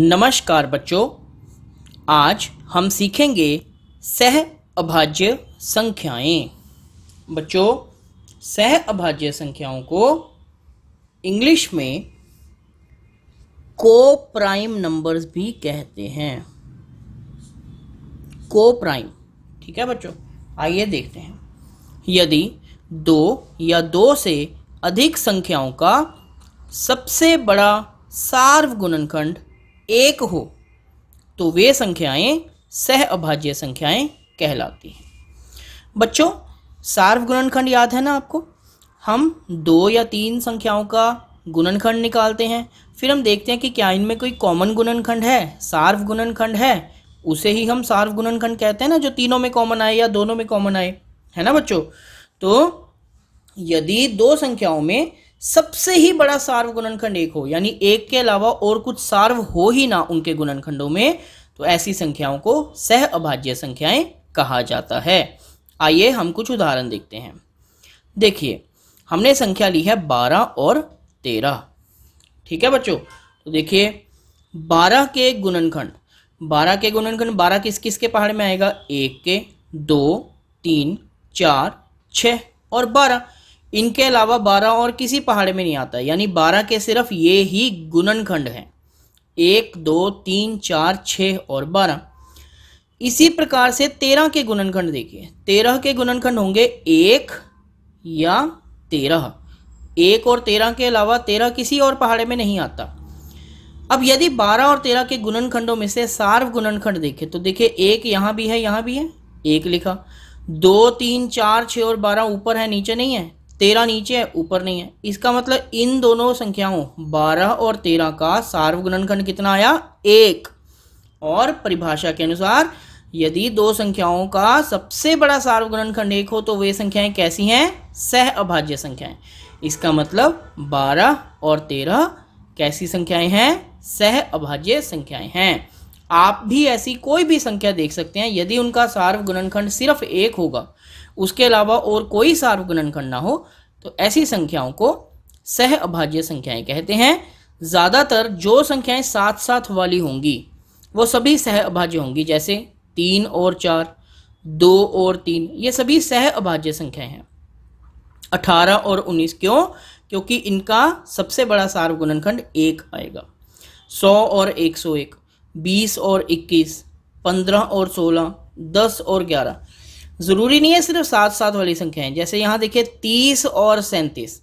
नमस्कार बच्चों आज हम सीखेंगे सह अभाज्य संख्याएं बच्चों सह अभाज्य संख्याओं को इंग्लिश में को प्राइम नंबर्स भी कहते हैं को प्राइम ठीक है बच्चों आइए देखते हैं यदि दो या दो से अधिक संख्याओं का सबसे बड़ा सार्व गुणनखंड एक हो तो वे संख्याएं सह अभाज्य संख्याएं कहलाती हैं बच्चों सार्व याद है ना आपको हम दो या तीन संख्याओं का गुणनखंड निकालते हैं फिर हम देखते हैं कि क्या इनमें कोई कॉमन गुणनखंड है सार्व गुणनखंड है उसे ही हम सार्व गुणनखंड कहते हैं ना जो तीनों में कॉमन आए या दोनों में कॉमन आए है ना बच्चों तो यदि दो संख्याओं में सबसे ही बड़ा सार्व गुणनखंड एक हो यानी एक के अलावा और कुछ सार्व हो ही ना उनके गुणनखंडों में तो ऐसी संख्याओं को सह अभाज्य संख्याएं कहा जाता है आइए हम कुछ उदाहरण देखते हैं देखिए हमने संख्या ली है बारह और तेरह ठीक है बच्चों तो देखिए बारह के गुणनखंड बारह के गुणनखंड बारह किस किस के पहाड़ में आएगा एक के दो तीन चार छ और बारह इनके अलावा बारह और किसी पहाड़ में नहीं आता यानी बारह के सिर्फ ये ही गुणनखंड हैं एक दो तीन चार छ और बारह इसी प्रकार से तेरह के गुणनखंड देखिए तेरह के गुणनखंड होंगे एक या तेरह एक और तेरह के अलावा तेरह किसी और पहाड़े में नहीं आता अब यदि बारह और तेरह के गुणनखंडों में से सार्व गुणनखंड देखे तो देखिए एक यहाँ भी है यहाँ भी है एक लिखा दो तीन चार छ और बारह ऊपर है नीचे नहीं है तेरह नीचे है ऊपर नहीं है इसका मतलब इन दोनों संख्याओं बारह और तेरह का सार्वगुणनखंड कितना आया एक और परिभाषा के अनुसार यदि दो संख्याओं का सबसे बड़ा सार्वगुणनखंड एक हो तो वे संख्याएं कैसी हैं सह अभाज्य संख्याएं इसका मतलब बारह और तेरह कैसी संख्याएं हैं सह अभाज्य संख्याएं हैं आप भी ऐसी कोई भी संख्या देख सकते हैं यदि उनका सार्व गुणनखंड सिर्फ एक होगा उसके अलावा और कोई सार्व गुणनखंड ना हो तो ऐसी संख्याओं को सह अभाज्य संख्याएं कहते हैं ज़्यादातर जो संख्याएं साथ साथ वाली होंगी वो सभी सह अभाज्य होंगी जैसे तीन और चार दो और तीन ये सभी सह अभाज्य संख्याएं हैं अठारह और उन्नीस क्यों क्योंकि इनका सबसे बड़ा सार्व गुणनखंड एक आएगा सौ और एक सौ एक बीस और इक्कीस पंद्रह और सोलह दस और ग्यारह ज़रूरी नहीं है सिर्फ सात सात वाली संख्याएं जैसे यहाँ देखिए तीस और सैंतीस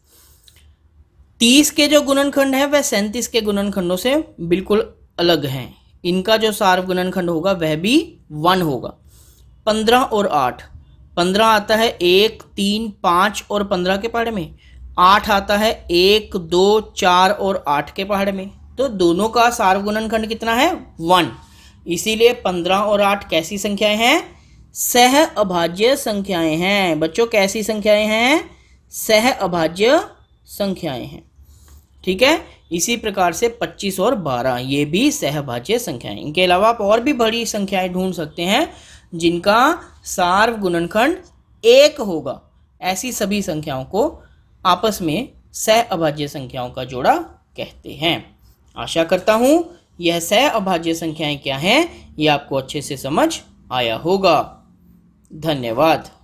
तीस के जो गुणनखंड है वह सैंतीस के गुणनखंडों से बिल्कुल अलग हैं इनका जो सार्व गुणनखंड होगा वह भी वन होगा पंद्रह और आठ पंद्रह आता है एक तीन पाँच और पंद्रह के पहाड़ में आठ आता है एक दो चार और आठ के पहाड़ में तो दोनों का सार्वगुणनखंड कितना है वन इसीलिए पंद्रह और आठ कैसी संख्याएं हैं सह अभाज्य संख्याएं हैं बच्चों कैसी संख्याएं हैं सह अभाज्य संख्याएं हैं ठीक है इसी प्रकार से 25 और 12 ये भी सहभाज्य संख्याएं इनके अलावा आप और भी बड़ी संख्याएं ढूंढ सकते हैं जिनका सार्व गुणनखंड एक होगा ऐसी सभी संख्याओं को आपस में सह अभाज्य संख्याओं का जोड़ा कहते हैं आशा करता हूँ यह सह अभाज्य संख्याएं क्या हैं ये आपको अच्छे से समझ आया होगा धन्यवाद